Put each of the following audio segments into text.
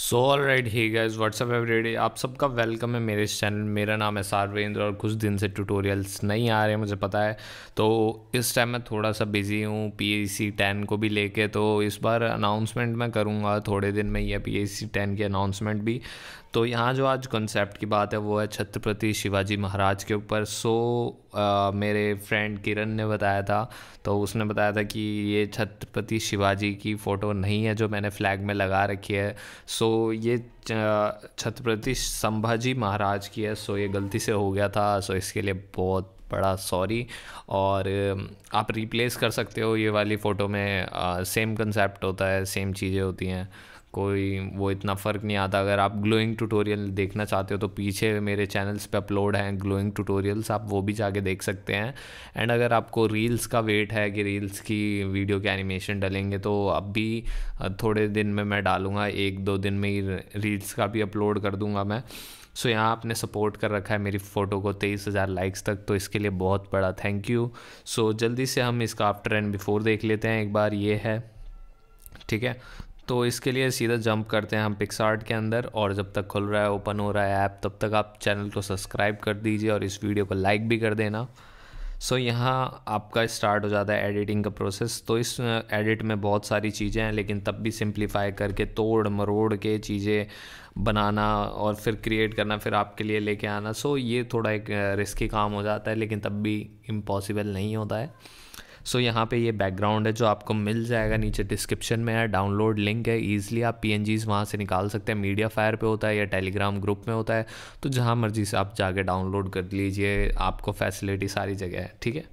सो all right hi guys what's up everyday आप सबका welcome है मेरे इस चैनल मेरा नाम है सार्वेंद्र और कुछ दिन से ट्यूटोरियल्स नहीं आ रहे मुझे पता है तो इस टाइम मैं थोड़ा सा बिज़ी हूँ पी ए सी टेन को भी लेके तो इस बार अनाउंसमेंट मैं करूँगा थोड़े दिन में यह पी ए सी टेन की अनाउंसमेंट भी तो यहाँ जो आज कॉन्सेप्ट की बात है वो है छत्रपति शिवाजी महाराज के ऊपर सो आ, मेरे फ्रेंड किरण ने बताया था तो उसने बताया था कि ये छत्रपति शिवाजी की फ़ोटो नहीं है जो मैंने फ्लैग में लगा रखी है सो ये छत्रपति संभाजी महाराज की है सो ये गलती से हो गया था सो इसके लिए बहुत बड़ा सॉरी और आप रिप्लेस कर सकते हो ये वाली फ़ोटो में आ, सेम कंसेप्ट होता है सेम चीज़ें होती हैं कोई वो इतना फ़र्क नहीं आता अगर आप ग्लोइंग ट्यूटोरियल देखना चाहते हो तो पीछे मेरे चैनल्स पे अपलोड हैं ग्लोइंग ट्यूटोरियल्स आप वो भी जाके देख सकते हैं एंड अगर आपको रील्स का वेट है कि रील्स की वीडियो के एनिमेशन डलेंगे तो अब भी थोड़े दिन में मैं डालूँगा एक दो दिन में ही रील्स का भी अपलोड कर दूँगा मैं सो so, यहाँ आपने सपोर्ट कर रखा है मेरी फ़ोटो को तेईस हज़ार लाइक्स तक तो इसके लिए बहुत बड़ा थैंक यू सो so, जल्दी से हम इसका आफ्टर एंड बिफोर देख लेते हैं एक बार ये है ठीक है तो इसके लिए सीधा जंप करते हैं हम पिक्सार्ट के अंदर और जब तक खुल रहा है ओपन हो रहा है ऐप तब तक आप चैनल को सब्सक्राइब कर दीजिए और इस वीडियो को लाइक भी कर देना सो so, यहाँ आपका स्टार्ट हो जाता है एडिटिंग का प्रोसेस तो इस एडिट में बहुत सारी चीज़ें हैं लेकिन तब भी सिंप्लीफाई करके तोड़ मरोड़ के चीज़ें बनाना और फिर क्रिएट करना फिर आपके लिए लेके आना सो so, ये थोड़ा एक रिस्की काम हो जाता है लेकिन तब भी इम्पॉसिबल नहीं होता है सो so, यहाँ पे ये बैकग्राउंड है जो आपको मिल जाएगा नीचे डिस्क्रिप्शन में है डाउनलोड लिंक है ईजिली आप पी एन वहाँ से निकाल सकते हैं मीडिया फायर पे होता है या टेलीग्राम ग्रुप में होता है तो जहाँ मर्जी से आप जाके डाउनलोड कर लीजिए आपको फैसिलिटी सारी जगह है ठीक है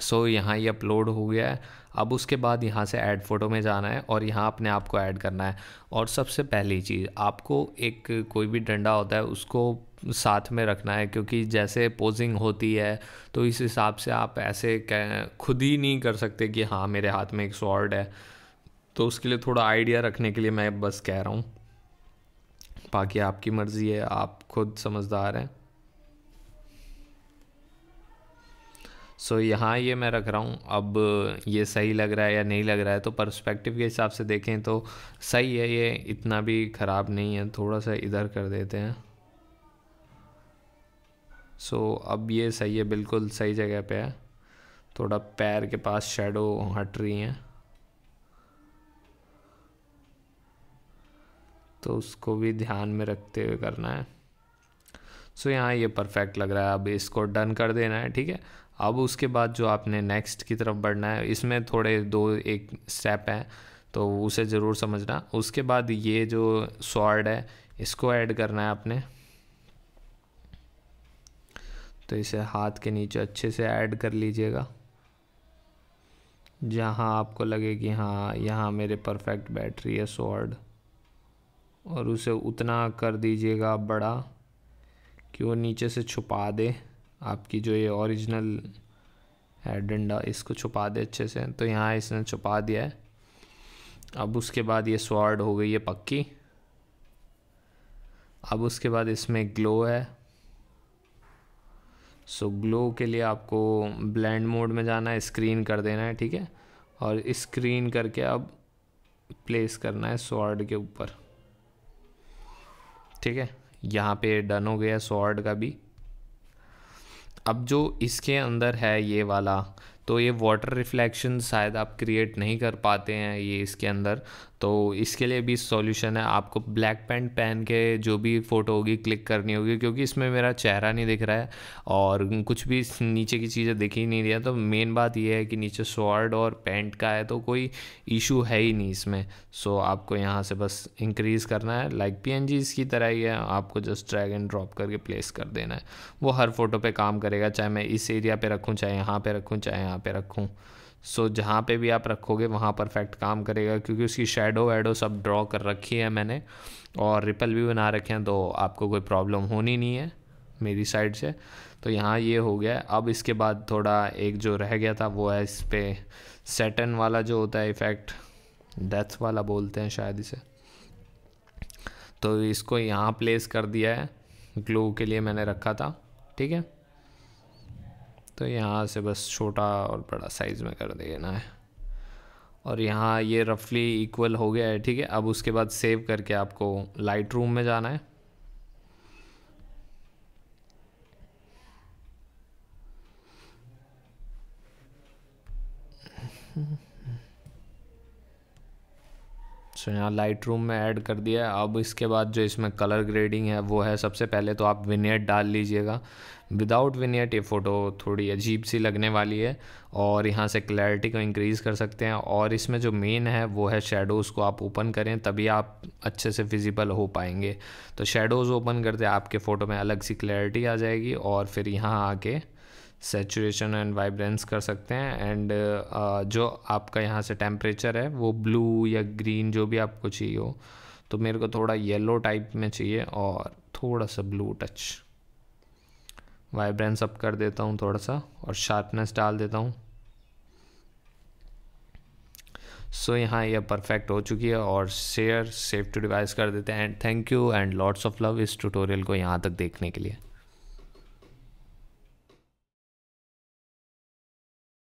सो so, यहाँ ये अपलोड हो गया है अब उसके बाद यहाँ से ऐड फ़ोटो में जाना है और यहाँ अपने आप को ऐड करना है और सबसे पहली चीज़ आपको एक कोई भी डंडा होता है उसको साथ में रखना है क्योंकि जैसे पोजिंग होती है तो इस हिसाब से आप ऐसे खुद ही नहीं कर सकते कि हाँ मेरे हाथ में एक शॉर्ड है तो उसके लिए थोड़ा आइडिया रखने के लिए मैं बस कह रहा हूँ बाकी आपकी मर्ज़ी है आप खुद समझदार हैं सो so, यहाँ ये मैं रख रहा हूँ अब ये सही लग रहा है या नहीं लग रहा है तो पर्सपेक्टिव के हिसाब से देखें तो सही है ये इतना भी ख़राब नहीं है थोड़ा सा इधर कर देते हैं सो so, अब ये सही है बिल्कुल सही जगह पे है थोड़ा पैर के पास शेडो हट रही हैं तो उसको भी ध्यान में रखते हुए करना है सो so, यहाँ ये परफेक्ट लग रहा है अब इसको डन कर देना है ठीक है अब उसके बाद जो आपने नेक्स्ट की तरफ बढ़ना है इसमें थोड़े दो एक स्टेप हैं तो उसे ज़रूर समझना उसके बाद ये जो स्वॉर्ड है इसको ऐड करना है आपने तो इसे हाथ के नीचे अच्छे से ऐड कर लीजिएगा जहाँ आपको लगे कि हाँ यहाँ मेरे परफेक्ट बैटरी है स्वॉर्ड और उसे उतना कर दीजिएगा बड़ा कि वो नीचे से छुपा दे आपकी जो ये ओरिजिनल है डंडा इसको छुपा दे अच्छे से तो यहाँ इसने छुपा दिया है अब उसके बाद ये स्वाड हो गई है पक्की अब उसके बाद इसमें ग्लो है सो ग्लो के लिए आपको ब्लेंड मोड में जाना है स्क्रीन कर देना है ठीक है और स्क्रीन करके अब प्लेस करना है स्वाड के ऊपर ठीक है यहाँ पे डन हो गया स्वाड का भी अब जो इसके अंदर है ये वाला तो ये वाटर रिफ्लेक्शन शायद आप क्रिएट नहीं कर पाते हैं ये इसके अंदर तो इसके लिए भी सॉल्यूशन है आपको ब्लैक पैंट पहन के जो भी फ़ोटो होगी क्लिक करनी होगी क्योंकि इसमें मेरा चेहरा नहीं दिख रहा है और कुछ भी नीचे की चीज़ें दिख ही नहीं रही है तो मेन बात ये है कि नीचे शॉर्ट और पैंट का है तो कोई इशू है ही नहीं इसमें सो आपको यहाँ से बस इंक्रीज़ करना है लाइक पी एन जी इसकी तरह ही है आपको जस्ट ड्रैग एंड ड्रॉप करके प्लेस कर देना है वो हर फोटो पर काम करेगा चाहे मैं इस एरिया पर रखूँ चाहे यहाँ पर रखूँ चाहे यहाँ यहाँ पे रखूँ सो so, जहाँ पे भी आप रखोगे वहाँ परफेक्ट काम करेगा क्योंकि उसकी शेडो वैडो सब ड्रॉ कर रखी है मैंने और रिपल भी बना रखे हैं तो आपको कोई प्रॉब्लम होनी नहीं है मेरी साइड से तो यहाँ ये हो गया अब इसके बाद थोड़ा एक जो रह गया था वो है इस पर सेटन वाला जो होता है इफ़ेक्ट डेथ वाला बोलते हैं शायद इसे तो इसको यहाँ प्लेस कर दिया है ग्लू के लिए मैंने रखा था ठीक है तो यहाँ से बस छोटा और बड़ा साइज़ में कर देना है और यहाँ ये रफली इक्वल हो गया है ठीक है अब उसके बाद सेव करके आपको लाइट रूम में जाना है सो यहाँ लाइट रूम में ऐड कर दिया है अब इसके बाद जो इसमें कलर ग्रेडिंग है वो है सबसे पहले तो आप विनेट डाल लीजिएगा विदाउट विनेट ये फ़ोटो थोड़ी अजीब सी लगने वाली है और यहाँ से क्लैरिटी को इंक्रीज़ कर सकते हैं और इसमें जो मेन है वो है शेडोज़ को आप ओपन करें तभी आप अच्छे से विजिबल हो पाएंगे तो शेडोज़ ओपन करते आपके फ़ोटो में अलग सी क्लैरिटी आ जाएगी और फिर यहाँ आके सेचुरेशन एंड वाइब्रेंस कर सकते हैं एंड uh, जो आपका यहाँ से टेम्परेचर है वो ब्लू या ग्रीन जो भी आपको चाहिए हो तो मेरे को थोड़ा येलो टाइप में चाहिए और थोड़ा सा ब्लू टच वाइब्रेंस अप कर देता हूँ थोड़ा सा और शार्पनेस डाल देता हूँ सो so, यहाँ यह परफेक्ट हो चुकी है और शेयर सेफ्टी टू डिवाइस कर देते हैं and thank you and lots of love इस ट्यूटोरियल को यहाँ तक देखने के लिए